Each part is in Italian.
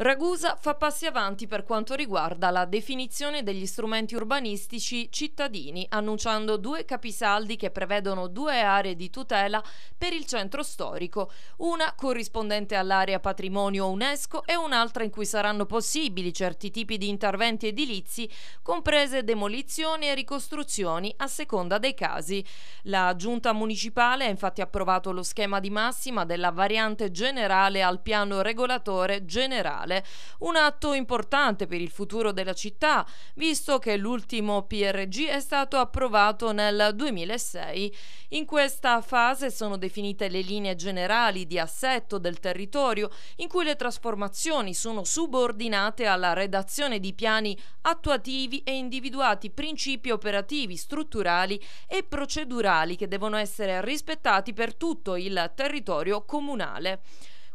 Ragusa fa passi avanti per quanto riguarda la definizione degli strumenti urbanistici cittadini, annunciando due capisaldi che prevedono due aree di tutela per il centro storico, una corrispondente all'area patrimonio UNESCO e un'altra in cui saranno possibili certi tipi di interventi edilizi, comprese demolizioni e ricostruzioni a seconda dei casi. La Giunta Municipale ha infatti approvato lo schema di massima della variante generale al piano regolatore generale ambientale, un atto importante per il futuro della città, visto che l'ultimo PRG è stato approvato nel 2006. In questa fase sono definite le linee generali di assetto del territorio, in cui le trasformazioni sono subordinate alla redazione di piani attuativi e individuati principi operativi, strutturali e procedurali che devono essere rispettati per tutto il territorio comunale.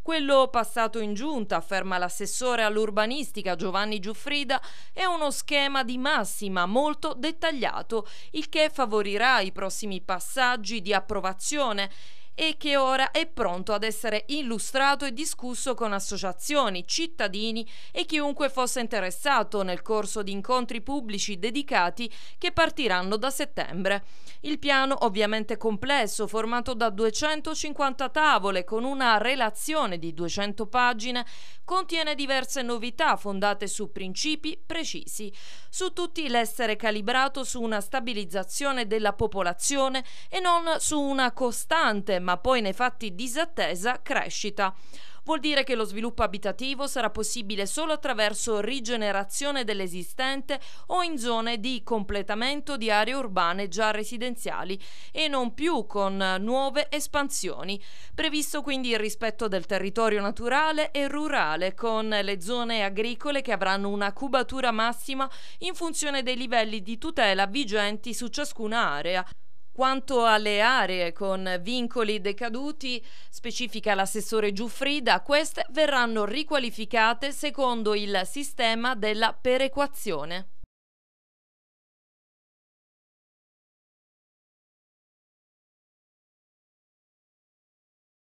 Quello passato in giunta, afferma l'assessore all'urbanistica Giovanni Giuffrida, è uno schema di massima molto dettagliato, il che favorirà i prossimi passaggi di approvazione e che ora è pronto ad essere illustrato e discusso con associazioni, cittadini e chiunque fosse interessato nel corso di incontri pubblici dedicati che partiranno da settembre. Il piano ovviamente complesso, formato da 250 tavole con una relazione di 200 pagine, contiene diverse novità fondate su principi precisi. Su tutti l'essere calibrato su una stabilizzazione della popolazione e non su una costante ma poi nei fatti disattesa crescita vuol dire che lo sviluppo abitativo sarà possibile solo attraverso rigenerazione dell'esistente o in zone di completamento di aree urbane già residenziali e non più con nuove espansioni. Previsto quindi il rispetto del territorio naturale e rurale con le zone agricole che avranno una cubatura massima in funzione dei livelli di tutela vigenti su ciascuna area. Quanto alle aree con vincoli decaduti, specifica l'assessore Giuffrida, queste verranno riqualificate secondo il sistema della perequazione.